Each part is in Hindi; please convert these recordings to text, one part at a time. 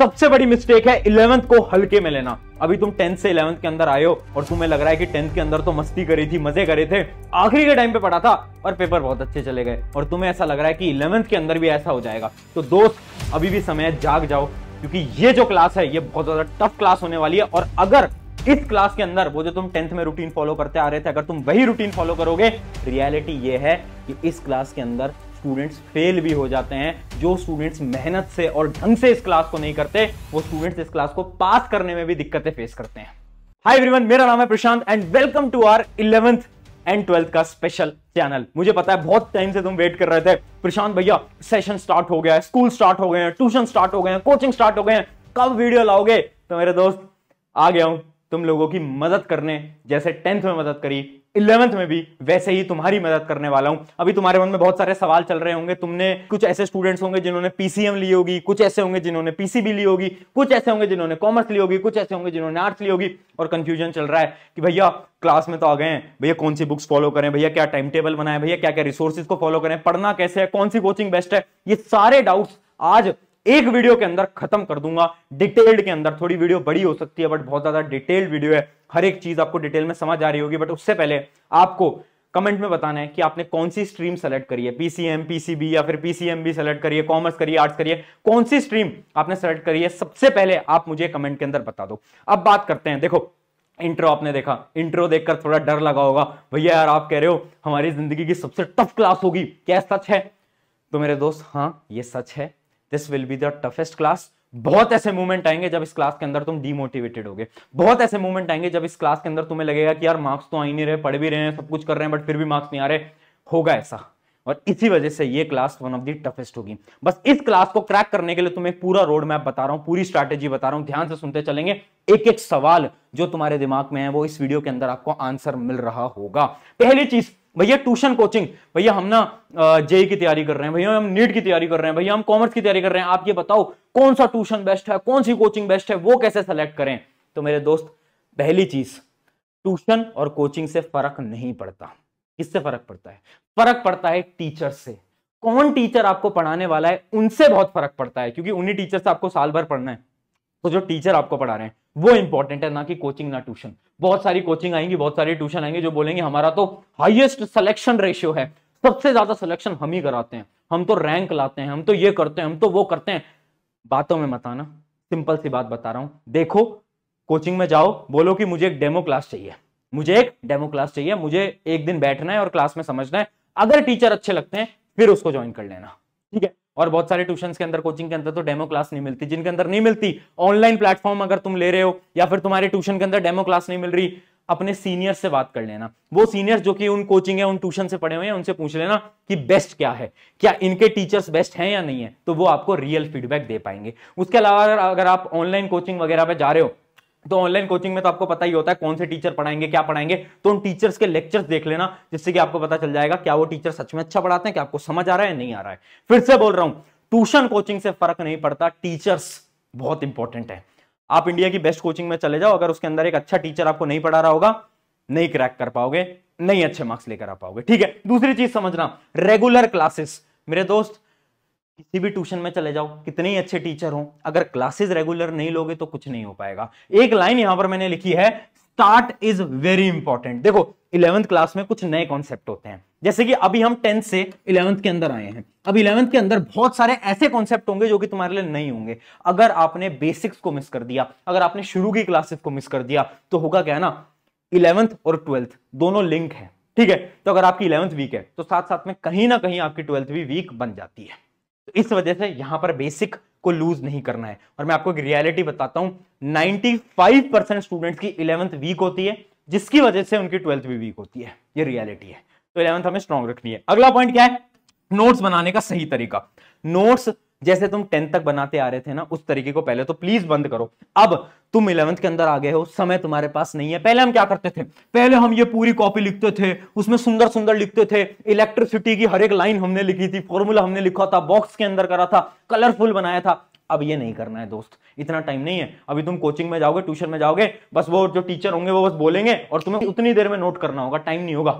सबसे बड़ी मिस्टेक है इलेवंथ को हल्के में लेना अभी तुम टेंथ से इलेवंथ के अंदर आयो और तुम्हें लग रहा है कि टेंथ के अंदर तो मस्ती करी थी मजे करे थे आखिरी के टाइम पे पढ़ा था और पेपर बहुत अच्छे चले गए और तुम्हें ऐसा लग रहा है कि इलेवंथ के अंदर भी ऐसा हो जाएगा तो दोस्त अभी भी समय जाग जाओ क्योंकि ये जो क्लास है ये बहुत ज्यादा टफ क्लास होने वाली है और अगर इस क्लास के अंदर वो जो तुम टेंथ में रूटीन फॉलो करते आ रहे थे अगर तुम वही रूटीन फॉलो करोगे रियलिटी ये है कि इस क्लास के अंदर स्टूडेंट्स फेल भी हो जाते हैं जो स्टूडेंट्स मेहनत से और ढंग से इस क्लास को नहीं करते वो स्टूडेंट्स इस क्लास को पास करने में भी दिक्कतें फेस करते हैं हाय एवरीवन मेरा नाम है Prashant and welcome to our eleventh and twelfth का स्पेशल चैनल मुझे पता है बहुत टाइम से तुम वेट कर रहे थे प्रशांत भैया सेशन स्टार्ट हो गया है स्कूल स्टार्ट हो गए हैं ट्यूशन स्टार्ट हो गए हैं कोचिंग स्टार्ट हो गए हैं कब वीडियो लाओगे तो मेरे दोस्त आ गया हूं तुम लोगों की मदद करने जैसे टेंथ में मदद करी इलेवंथ में भी वैसे ही तुम्हारी मदद करने वाला हूं अभी तुम्हारे मन में बहुत सारे सवाल चल रहे होंगे तुमने कुछ ऐसे स्टूडेंट्स होंगे जिन्होंने पीसीएम ली होगी कुछ ऐसे होंगे जिन्होंने पीसीबी ली होगी कुछ ऐसे होंगे जिन्होंने कॉमर्स ली होगी कुछ ऐसे होंगे जिन्होंने आर्ट्स ली होगी और कंफ्यूजन चल रहा है कि भैया क्लास में तो आ गए हैं भैया कौन सी बुक्स फॉलो करें भैया क्या टाइम टेबल बनाए भैया क्या क्या रिसोर्सेज को फॉलो करें पढ़ना कैसे है कौन सी कोचिंग बेस्ट है ये सारे डाउट्स आज एक वीडियो के अंदर खत्म कर दूंगा डिटेल्ड के अंदर थोड़ी वीडियो बड़ी हो सकती है बट बहुत ज्यादा डिटेल्ड वीडियो है हर एक चीज आपको डिटेल में समझ आ रही होगी बट उससे पहले आपको कमेंट में बताना है कि आपने कौन सी स्ट्रीम सेलेक्ट करी है पीसीएम पीसीबी या फिर पीसीएम भी सेलेक्ट करिए कॉमर्स करिए आर्ट्स करिए कौन सी स्ट्रीम आपने सेलेक्ट करी है सबसे पहले आप मुझे कमेंट के अंदर बता दो अब बात करते हैं देखो इंट्रो आपने देखा इंट्रो देखकर थोड़ा डर लगा होगा भैया यार आप कह रहे हो हमारी जिंदगी की सबसे टफ क्लास होगी क्या सच है तो मेरे दोस्त हाँ ये सच है this will be the toughest class बहुत ऐसे मूवमेंट आएंगे जब इस क्लास के अंदर तुम डीमोटिवेटेड होगे बहुत ऐसे मूवमेंट आएंगे जब इस क्लास के अंदर तुम्हें लगेगा कि यार मार्क्स तो आ ही नहीं रहे पढ़ भी रहे हैं सब कुछ कर रहे हैं बट फिर भी मार्क्स नहीं आ रहे होगा ऐसा और इसी वजह से ये class one of the toughest होगी बस इस क्लास को क्रैक करने के लिए तुम्हें पूरा रोड मैप बता रहा हूं पूरी स्ट्रैटेजी बता रहा हूं ध्यान से सुनते चलेंगे एक एक सवाल जो तुम्हारे दिमाग में है वो इस वीडियो के अंदर आपको आंसर मिल रहा होगा पहली चीज भैया ट्यूशन कोचिंग भैया हम ना जेई e की तैयारी कर रहे हैं भैया हम नीट e की तैयारी कर रहे हैं भैया हम कॉमर्स की तैयारी कर रहे हैं आप ये बताओ कौन सा ट्यूशन बेस्ट है कौन सी कोचिंग बेस्ट है वो कैसे सेलेक्ट करें तो मेरे दोस्त पहली चीज ट्यूशन और कोचिंग से फर्क नहीं पड़ता किससे फर्क पड़ता है फर्क पड़ता है टीचर से कौन टीचर आपको पढ़ाने वाला है उनसे बहुत फर्क पड़ता है क्योंकि उन्हीं टीचर से आपको साल भर पढ़ना है तो जो टीचर आपको पढ़ा रहे हैं वो इंपॉर्टेंट है ना कि कोचिंग ना ट्यूशन बहुत सारी कोचिंग आएंगी बहुत सारी ट्यूशन आएंगे जो बोलेंगे हमारा तो हाइएस्ट सिलेक्शन रेशियो है सबसे ज्यादा सिलेक्शन हम ही कराते हैं हम तो रैंक लाते हैं हम तो ये करते हैं हम तो वो करते हैं बातों में मत आना सिंपल सी बात बता रहा हूं देखो कोचिंग में जाओ बोलो कि मुझे एक डेमो क्लास चाहिए मुझे एक डेमो क्लास चाहिए मुझे एक दिन बैठना है और क्लास में समझना है अगर टीचर अच्छे लगते हैं फिर उसको ज्वाइन कर लेना ठीक है और बहुत सारे ट्यूशन के अंदर कोचिंग के अंदर तो डेमो क्लास नहीं मिलती जिनके अंदर नहीं मिलती ऑनलाइन प्लेटफॉर्म अगर तुम ले रहे हो या फिर तुम्हारे ट्यूशन के अंदर डेमो क्लास नहीं मिल रही अपने सीनियर से बात कर लेना वो सीनियर जो कि उन कोचिंग है उन ट्यूशन से पढ़े हुए हैं उनसे पूछ लेना कि बेस्ट क्या है क्या इनके टीचर्स बेस्ट हैं या नहीं है तो वो आपको रियल फीडबैक दे पाएंगे उसके अलावा अगर आप ऑनलाइन कोचिंग वगैरह पे जा रहे हो तो ऑनलाइन कोचिंग में तो आपको पता ही होता है कौन से टीचर पढ़ाएंगे क्या पढ़ाएंगे तो उन टीचर्स के लेक्चर्स देख लेना जिससे कि आपको पता चल जाएगा क्या वो टीचर सच में अच्छा पढ़ाते हैं क्या आपको समझ आ रहा है नहीं आ रहा है फिर से बोल रहा हूं ट्यूशन कोचिंग से फर्क नहीं पड़ता टीचर्स बहुत इंपॉर्टेंट है आप इंडिया की बेस्ट कोचिंग में चले जाओ अगर उसके अंदर एक अच्छा टीचर आपको नहीं पढ़ा रहा होगा नहीं क्रैक कर पाओगे नहीं अच्छे मार्क्स लेकर आ पाओगे ठीक है दूसरी चीज समझना रेगुलर क्लासेस मेरे दोस्त किसी भी ट्यूशन में चले जाओ कितने ही अच्छे टीचर हो अगर क्लासेस रेगुलर नहीं लोगे तो कुछ नहीं हो पाएगा एक लाइन यहां पर मैंने लिखी है स्टार्ट इज वेरी इंपॉर्टेंट देखो इलेवंथ क्लास में कुछ नए कॉन्सेप्ट होते हैं जैसे कि अभी हम टेंथ से इलेवंथ के अंदर आए हैं अब इलेवंथ के अंदर बहुत सारे ऐसे कॉन्सेप्ट होंगे जो कि तुम्हारे लिए नहीं होंगे अगर आपने बेसिक्स को मिस कर दिया अगर आपने शुरू की क्लासेस को मिस कर दिया तो होगा क्या ना इलेवंथ और ट्वेल्थ दोनों लिंक है ठीक है तो अगर आपकी इलेवंथ वीक है तो साथ साथ में कहीं ना कहीं आपकी ट्वेल्थ भी वीक बन जाती है तो इस वजह से यहां पर बेसिक को लूज नहीं करना है और मैं आपको एक रियलिटी बताता हूं 95 परसेंट स्टूडेंट्स की इलेवंथ वीक होती है जिसकी वजह से उनकी ट्वेल्थ भी वीक होती है ये रियलिटी है तो इलेवंथ हमें स्ट्रॉन्ग रखनी है अगला पॉइंट क्या है नोट्स बनाने का सही तरीका नोट्स जैसे तुम टेंथ तक बनाते आ रहे थे ना उस तरीके को पहले तो प्लीज बंद करो अब तुम इलेवंथ के अंदर आ गए हो समय तुम्हारे पास नहीं है पहले हम क्या करते थे पहले हम ये पूरी कॉपी लिखते थे उसमें सुंदर सुंदर लिखते थे इलेक्ट्रिसिटी की हर एक लाइन हमने लिखी थी फॉर्मूला हमने लिखा था बॉक्स के अंदर करा था कलरफुल बनाया था अब ये नहीं करना है दोस्त इतना टाइम नहीं है अभी तुम कोचिंग में जाओगे ट्यूशन में जाओगे बस वो जो टीचर होंगे वो बस बोलेंगे और तुम्हें उतनी देर में नोट करना होगा टाइम नहीं होगा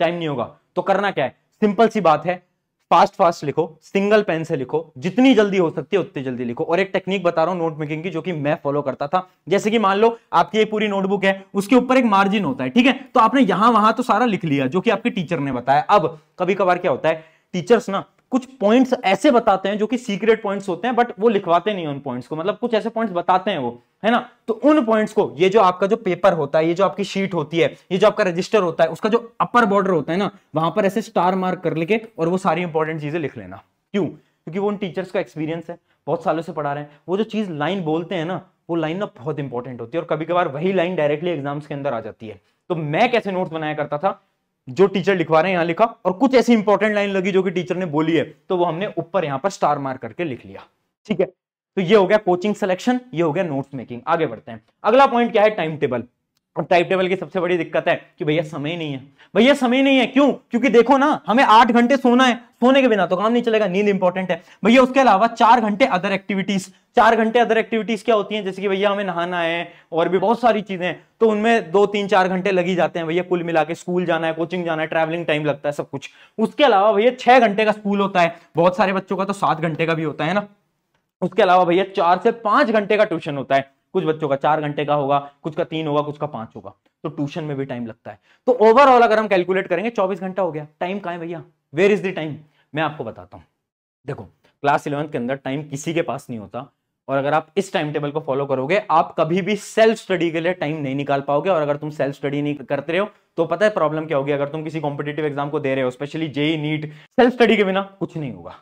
टाइम नहीं होगा तो करना क्या है सिंपल सी बात है फास्ट फास्ट लिखो सिंगल पेन से लिखो जितनी जल्दी हो सकती है उतनी जल्दी लिखो और एक टेक्निक बता रहा हूं नोट मेकिंग की जो कि मैं फॉलो करता था जैसे कि मान लो आपकी ये पूरी नोटबुक है उसके ऊपर एक मार्जिन होता है ठीक है तो आपने यहां वहां तो सारा लिख लिया जो कि आपके टीचर ने बताया अब कभी कभार क्या होता है टीचर्स ना कुछ पॉइंट्स ऐसे बताते हैं जो कि सीक्रेट पॉइंट्स होते हैं बट वो लिखवाते नहीं उन पॉइंट्स को मतलब कुछ ऐसे पॉइंट्स बताते हैं वो है ना तो उन पॉइंट्स को ये जो आपका जो पेपर होता है ये जो आपकी शीट होती है ये जो आपका रजिस्टर होता है उसका जो अपर बॉर्डर होता है ना वहां पर ऐसे स्टार मार्क कर लेके और वो सारी इंपॉर्टेंट चीजें लिख लेना क्यों क्योंकि वो उन टीचर्स का एक्सपीरियंस है बहुत सालों से पढ़ा रहे हैं वो जो चीज लाइन बोलते हैं ना वो लाइन ना बहुत इंपॉर्टेंट होती है और कभी कभार वही लाइन डायरेक्टली एग्जाम्स के अंदर आ जाती है तो मैं कैसे नोट्स बनाया करता था जो टीचर लिखवा रहे हैं यहां लिखा और कुछ ऐसी इंपॉर्टेंट लाइन लगी जो कि टीचर ने बोली है तो वो हमने ऊपर यहां पर स्टार मार करके लिख लिया ठीक है तो ये हो गया कोचिंग सिलेक्शन ये हो गया नोट्स मेकिंग आगे बढ़ते हैं अगला पॉइंट क्या है टाइम टेबल टाइप टेबल की सबसे बड़ी दिक्कत है कि भैया समय नहीं है भैया समय नहीं है क्यों क्योंकि देखो ना हमें आठ घंटे सोना है सोने के बिना तो काम नहीं चलेगा नींद इंपॉर्टेंट है भैया उसके अलावा चार घंटे अदर एक्टिविटीज चार घंटे अदर एक्टिविटीज क्या होती हैं जैसे कि भैया हमें नहाना है और भी बहुत सारी चीजें तो उनमें दो तीन चार घंटे लग ही जाते हैं भैया कुल मिला के स्कूल जाना है कोचिंग जाना है ट्रैवलिंग टाइम लगता है सब कुछ उसके अलावा भैया छह घंटे का स्कूल होता है बहुत सारे बच्चों का तो सात घंटे का भी होता है ना उसके अलावा भैया चार से पांच घंटे का ट्यूशन होता है कुछ बच्चों का चार घंटे का होगा कुछ का तीन होगा कुछ का पांच होगा तो ट्यूशन में भी टाइम लगता है तो ओवरऑल अगर हम कैलकुलेट करेंगे चौबीस घंटा हो गया टाइम कहा है भैया वेयर इज द टाइम मैं आपको बताता हूँ देखो क्लास इलेवंथ के अंदर टाइम किसी के पास नहीं होता और अगर आप इस टाइम टेबल को फॉलो करोगे आप कभी भी सेल्फ स्टडी के लिए टाइम नहीं निकाल पाओगे और अगर तुम सेल्फ स्टडी नहीं करते रहे हो तो पता है प्रॉब्लम क्या होगी अगर तुम किसी कॉम्पिटेटिव एग्जाम को दे रहे हो specially JEE NEET self study के बिना कुछ नहीं होगा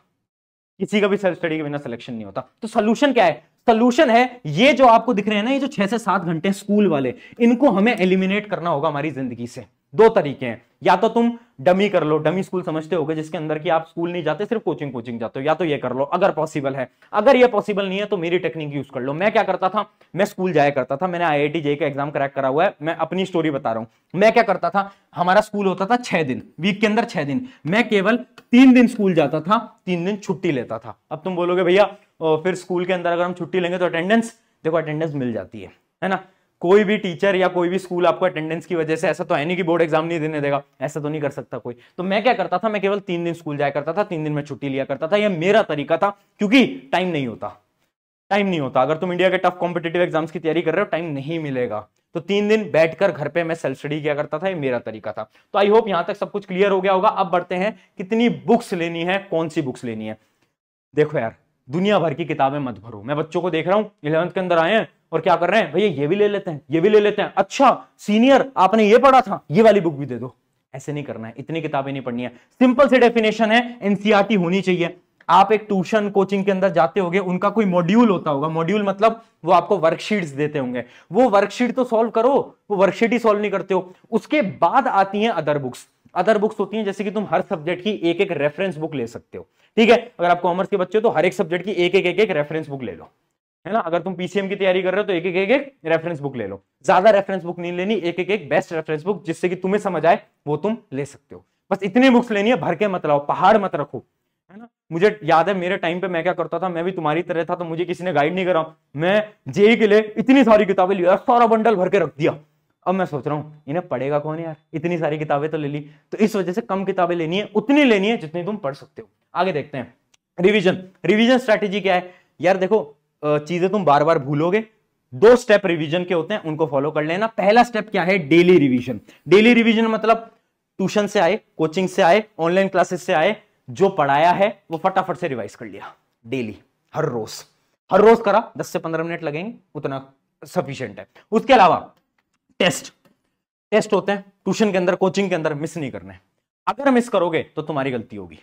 किसी का भी सेल्फ स्टडी के बिना सिलेक्शन नहीं होता तो सोल्यूशन क्या है सोल्यूशन है ये जो आपको दिख रहे हैं ना ये जो छह से सात घंटे स्कूल वाले इनको हमें एलिमिनेट करना होगा हमारी जिंदगी से दो तरीके हैं या तो तुम डमी कर लो डमी स्कूल समझते हो जिसके अंदर की आप स्कूल नहीं जाते सिर्फ कोचिंग कोचिंग जाते हो या तो ये कर लो अगर पॉसिबल है अगर ये पॉसिबल नहीं है तो मेरी टेक्निक यूज कर लो मैं क्या करता था मैं स्कूल जाया करता था मैंने आई आई का एग्जाम क्रैक करा हुआ है मैं अपनी स्टोरी बता रहा हूं मैं क्या करता था हमारा स्कूल होता था छह दिन वीक के अंदर छह दिन मैं केवल तीन दिन स्कूल जाता था तीन दिन छुट्टी लेता था अब तुम बोलोगे भैया फिर स्कूल के अंदर अगर हम छुट्टी लेंगे तो अटेंडेंस देखो अटेंडेंस मिल जाती है है ना कोई भी टीचर या कोई भी स्कूल आपको अटेंडेंस की वजह से ऐसा तो है नहीं कि बोर्ड एग्जाम नहीं देने देगा ऐसा तो नहीं कर सकता कोई तो मैं क्या करता था मैं केवल तीन दिन स्कूल जाया करता था तीन दिन में छुट्टी लिया करता था यह मेरा तरीका था क्योंकि टाइम नहीं होता टाइम नहीं होता अगर तुम इंडिया के टफ कॉम्पिटेटिव एग्जाम्स की तैयारी कर रहे हो टाइम नहीं मिलेगा तो तीन दिन बैठकर घर पे मैं सेल्फ स्टडी किया करता था ये मेरा तरीका था तो आई होप यहां तक सब कुछ क्लियर हो गया होगा अब बढ़ते हैं कितनी बुक्स लेनी है कौन सी बुक्स लेनी है देखो यार दुनिया भर की किताबें मत भरो मैं बच्चों को देख रहा हूँ इलेवंथ के अंदर आए हैं और क्या कर रहे हैं भैया ये भी ले लेते हैं ये भी ले लेते हैं अच्छा सीनियर आपने ये पढ़ा था ये वाली बुक भी दे दो ऐसे नहीं करना है इतनी किताबें नहीं पढ़नी है सिंपल से डेफिनेशन है एनसीआरटी होनी चाहिए आप एक ट्यूशन कोचिंग के अंदर जाते होंगे उनका कोई मॉड्यूल होता होगा मॉड्यूल मतलब वो आपको वर्कशीट्स देते होंगे वो वर्कशीट तो सॉल्व करो वो वर्कशीट ही सॉल्व नहीं करते हो उसके बाद आती हैं अदर बुक्स अदर बुक्स होती हैं जैसे कि तुम हर सब्जेक्ट की एक एक रेफरेंस बुक ले सकते हो ठीक है अगर आप कॉमर्स के बच्चे हो तो हर एक सब्जेक्ट की एक एक एक, एक रेफरेंस बुक ले लो है ना अगर तुम पीसीएम की तैयारी कर रहे हो तो एक एक एक एक रेफरेंस बुक ले लो ज्यादा रेफरेंस बुक नहीं लेनी एक एक एक बेस्ट रेफरेंस बुक जिससे कि तुम्हें समझ आए वो तुम ले सकते हो बस इतनी बुक्स लेनी है भर के मत लाओ पहाड़ मत रखो है ना मुझे याद है मेरे टाइम पे मैं क्या करता था मैं भी तुम्हारी तरह था तो मुझे किसी ने गाइड नहीं करा मैं जेई के लिए इतनी सारी किताबें ली सारा बंडल भर के रख दिया अब मैं सोच रहा हूँ इन्हें पढ़ेगा कौन यार इतनी सारी किताबें तो ले ली तो इस वजह से कम किताबें लेनी है उतनी लेनी है जितनी तुम पढ़ सकते हो आगे देखते हैं रिविजन रिविजन स्ट्रैटेजी क्या है यार देखो चीजें तुम बार बार भूलोगे दो स्टेप रिवीजन के होते हैं उनको फॉलो कर लेना पहला स्टेप क्या है डेली रिवीजन डेली रिवीजन मतलब ट्यूशन से आए कोचिंग से आए ऑनलाइन क्लासेस से आए जो पढ़ाया है वो फटाफट से रिवाइज कर लिया डेली हर रोज हर रोज करा 10 से 15 मिनट लगेंगे उतना सफिशियंट है उसके अलावा टेस्ट टेस्ट होते हैं ट्यूशन के अंदर कोचिंग के अंदर मिस नहीं करने अगर मिस करोगे तो तुम्हारी गलती होगी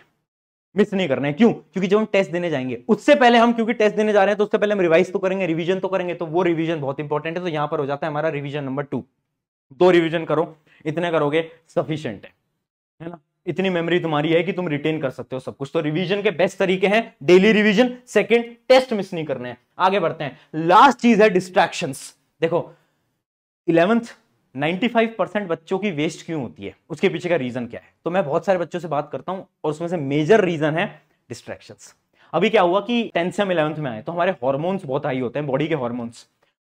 मिस नहीं करना है क्यों क्योंकि जब हम टेस्ट देने जाएंगे उससे पहले हम क्योंकि टेस्ट देने जा रहे हैं तो उससे पहले हम रिवाइज तो करेंगे रिवीजन तो करेंगे तो वो रिवीजन बहुत इंपॉर्टेंट है तो यहां पर हो जाता है हमारा रिवीजन नंबर टू दो रिवीजन करो इतने करोगे सफिशियंट है है ना इतनी मेमोरी तुम्हारी है कि तुम रिटेन कर सकते हो सब कुछ तो रिवीजन के बेस्ट तरीके हैं daily revision second test miss नहीं करने हैं आगे बढ़ते हैं लास्ट चीज है डिस्ट्रैक्शंस देखो इलेवेंथ 95 परसेंट बच्चों की वेस्ट क्यों होती है उसके पीछे का रीजन क्या है तो मैं बहुत सारे बच्चों से बात करता हूँ और उसमें से मेजर रीजन है डिस्ट्रेक्शन अभी क्या हुआ कि टेंथ से हम इलेवंथ में आए तो हमारे हॉर्मोन्स बहुत हाई होते हैं बॉडी के हॉर्मोन्स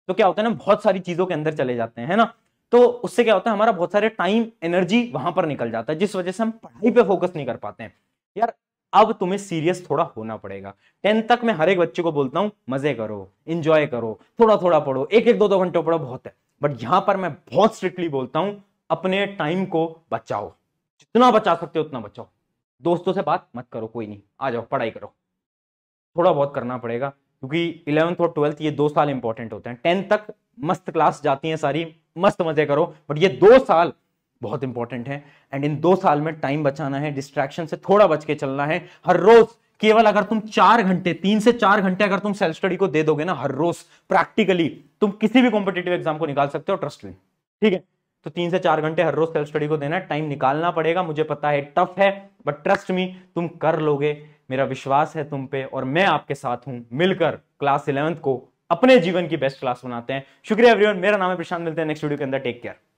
तो क्या होता है ना बहुत सारी चीजों के अंदर चले जाते हैं ना तो उससे क्या होता है हमारा बहुत सारे टाइम एनर्जी वहां पर निकल जाता है जिस वजह से हम पढ़ाई पे फोकस नहीं कर पाते हैं यार अब तुम्हें सीरियस थोड़ा होना पड़ेगा टेंथ तक मैं हर एक बच्चे को बोलता हूँ मजे करो इंजॉय करो थोड़ा थोड़ा पढ़ो एक एक दो दो घंटे पढ़ो बहुत है बट यहां पर मैं बहुत स्ट्रिक्टली बोलता हूं अपने टाइम को बचाओ जितना बचा सकते हो उतना बचाओ दोस्तों से बात मत करो कोई नहीं आ जाओ पढ़ाई करो थोड़ा बहुत करना पड़ेगा क्योंकि इलेवंथ और ट्वेल्थ ये दो साल इंपॉर्टेंट होते हैं टेंथ तक मस्त क्लास जाती है सारी मस्त मजे करो बट ये दो साल बहुत इंपॉर्टेंट है एंड इन दो साल में टाइम बचाना है डिस्ट्रैक्शन से थोड़ा बच के चलना है हर रोज केवल अगर तुम चार घंटे तीन से चार घंटे अगर तुम सेल्फ स्टडी को दे दोगे ना हर रोज प्रैक्टिकली तुम किसी भी कॉम्पिटेटिव एग्जाम को निकाल सकते हो ट्रस्ट में ठीक है तो तीन से चार घंटे हर रोज सेल्फ स्टडी को देना टाइम निकालना पड़ेगा मुझे पता है टफ है बट ट्रस्ट मी तुम कर लोगे मेरा विश्वास है तुम पे और मैं आपके साथ हूं मिलकर क्लास इलेवंथ को अपने जीवन की बेस्ट क्लास बनाते हैं शुक्रिया एवरीवन मेरा नाम है प्रशांत मिलते हैं नेक्स्ट वीडियो के अंदर टेक केयर